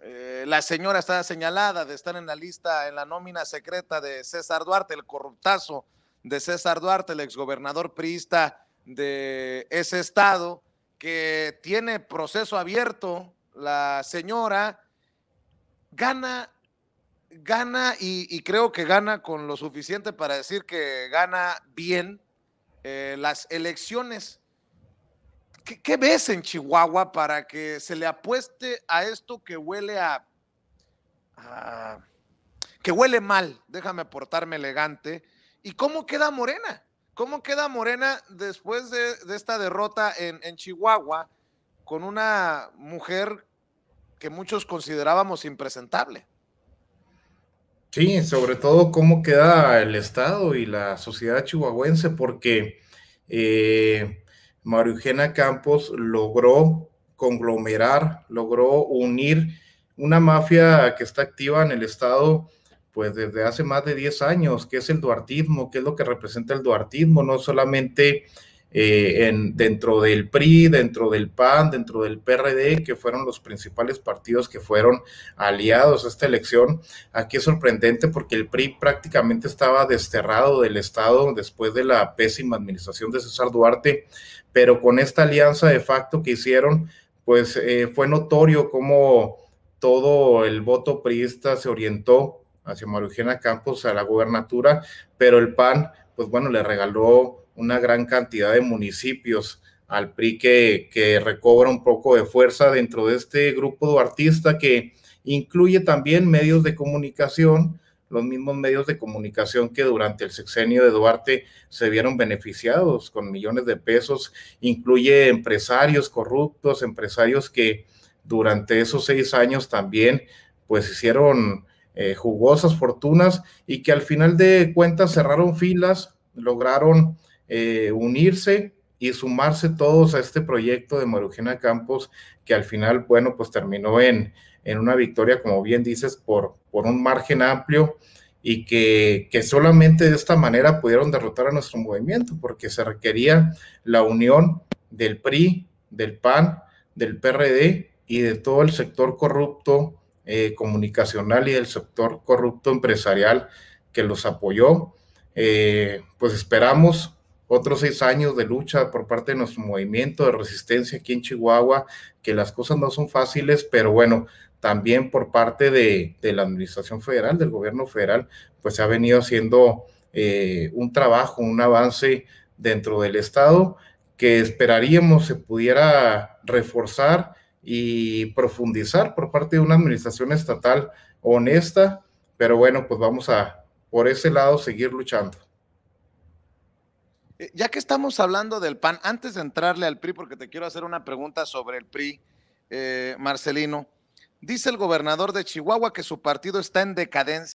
Eh, la señora está señalada de estar en la lista, en la nómina secreta de César Duarte, el corruptazo de César Duarte, el exgobernador priista de ese estado, que tiene proceso abierto, la señora gana, gana y, creo que gana con lo suficiente para decir que gana bien eh, las elecciones ¿Qué, ves en Chihuahua para que se le apueste a esto que huele a, que huele mal? Déjame portarme elegante. ¿Y cómo queda Morena? ¿Cómo queda Morena después de, esta derrota en, Chihuahua con una mujer que muchos considerábamos impresentable? Sí, sobre todo cómo queda el Estado y la sociedad chihuahuense, porque eh, Eugenia Campos logró conglomerar, logró unir una mafia que está activa en el Estado pues desde hace más de 10 años, que es el duartismo, que es lo que representa el duartismo, no solamente eh, en, dentro del PRI, dentro del PAN, dentro del PRD, que fueron los principales partidos que fueron aliados a esta elección. Aquí es sorprendente porque el PRI prácticamente estaba desterrado del Estado después de la pésima administración de César Duarte, pero con esta alianza de facto que hicieron, pues eh, fue notorio cómo todo el voto priista se orientó hacia Marugena Campos a la gubernatura pero el PAN, pues bueno, le regaló una gran cantidad de municipios al PRI que, recobra un poco de fuerza dentro de este grupo de que incluye también medios de comunicación, los mismos medios de comunicación que durante el sexenio de Duarte se vieron beneficiados con millones de pesos, incluye empresarios corruptos, empresarios que durante esos seis años también pues hicieron eh, jugosas fortunas y que al final de cuentas cerraron filas, lograron eh, unirse y sumarse todos a este proyecto de Marugena Campos, que al final, bueno, pues terminó en, en una victoria, como bien dices, por, por un margen amplio y que, solamente de esta manera pudieron derrotar a nuestro movimiento, porque se requería la unión del PRI, del PAN, del PRD y de todo el sector corrupto eh, comunicacional y del sector corrupto empresarial que los apoyó. Eh, pues esperamos otros seis años de lucha por parte de nuestro movimiento de resistencia aquí en Chihuahua, que las cosas no son fáciles, pero bueno, también por parte de, la Administración Federal, del gobierno federal, pues se ha venido haciendo eh, un trabajo, un avance dentro del Estado que esperaríamos se pudiera reforzar y profundizar por parte de una administración estatal honesta, pero bueno, pues vamos a por ese lado seguir luchando. Eh, ya que estamos hablando del PAN, antes de entrarle al PRI, porque te quiero hacer una pregunta sobre el PRI, eh, Marcelino, dice el gobernador de Chihuahua que su partido está en decadencia.